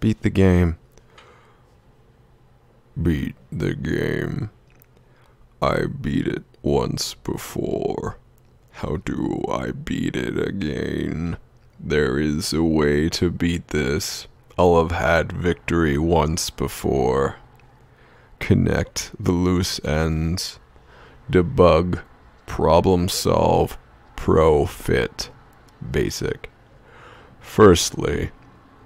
Beat the game. Beat the game. I beat it once before. How do I beat it again? There is a way to beat this. I'll have had victory once before. Connect the loose ends. Debug. Problem solve. Pro fit. Basic. Firstly,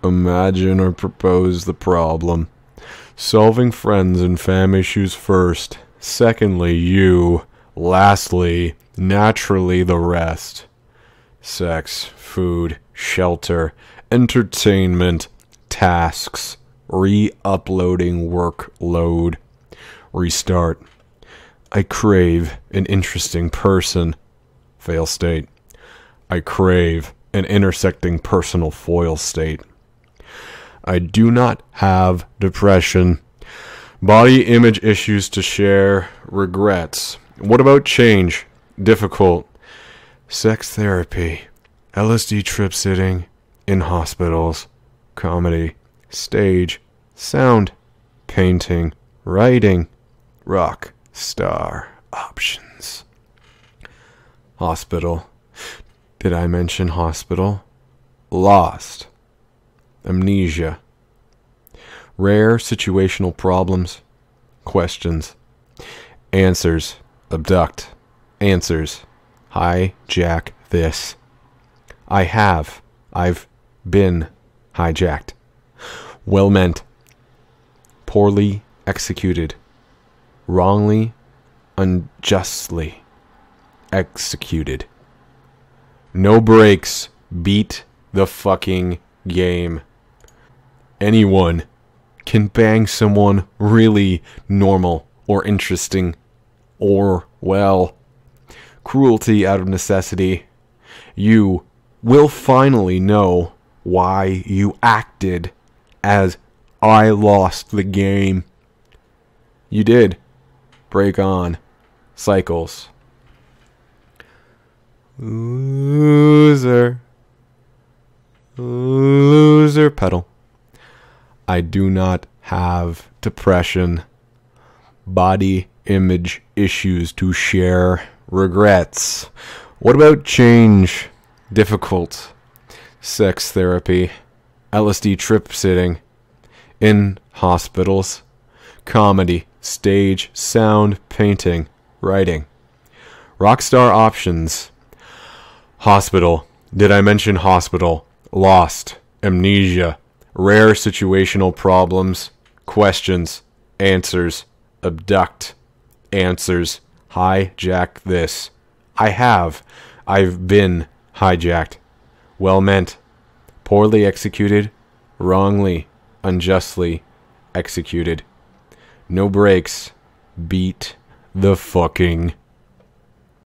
imagine or propose the problem. Solving friends and fam issues first. Secondly, you. Lastly, naturally, the rest. Sex, food, shelter, entertainment, tasks, re uploading workload. Restart. I crave an interesting person. Fail state. I crave an intersecting personal foil state. I do not have depression. Body image issues to share, regrets. What about change? Difficult. Sex therapy, LSD trip sitting, in hospitals, comedy, stage, sound, painting, writing, rock, star, options. Hospital. Did I mention hospital? Lost amnesia, rare situational problems, questions, answers, abduct, answers, hijack this. I have, I've been hijacked. Well meant, poorly executed, wrongly, unjustly executed. No breaks, beat the fucking game anyone can bang someone really normal or interesting or, well, cruelty out of necessity. You will finally know why you acted as I lost the game. You did. Break on. Cycles. Loser. Loser pedal. I do not have depression, body image issues to share, regrets. What about change? Difficult. Sex therapy, LSD trip sitting, in hospitals, comedy, stage, sound, painting, writing. Rockstar options. Hospital. Did I mention hospital? Lost. Amnesia rare situational problems, questions, answers, abduct, answers, hijack this. I have. I've been hijacked. Well meant. Poorly executed. Wrongly. Unjustly executed. No breaks. Beat the fucking